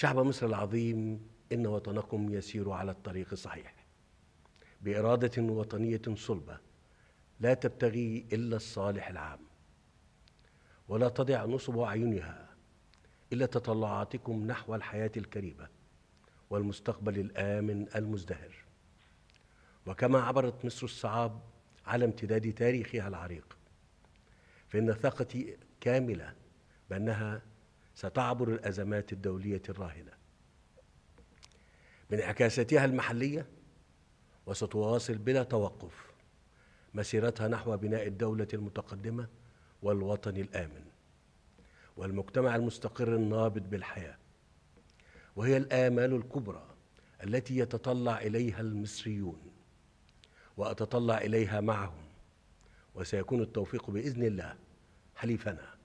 شعب مصر العظيم إن وطنكم يسير على الطريق الصحيح بإرادة وطنية صلبة لا تبتغي إلا الصالح العام ولا تضع نصب أعينها إلا تطلعاتكم نحو الحياة الكريمة والمستقبل الآمن المزدهر وكما عبرت مصر الصعاب على امتداد تاريخها العريق فإن ثقتي كاملة بأنها ستعبر الأزمات الدولية الراهنة بانعكاساتها المحلية وستواصل بلا توقف مسيرتها نحو بناء الدولة المتقدمة والوطن الآمن والمجتمع المستقر النابض بالحياة وهي الآمال الكبرى التي يتطلع إليها المصريون وأتطلع إليها معهم وسيكون التوفيق بإذن الله حليفنا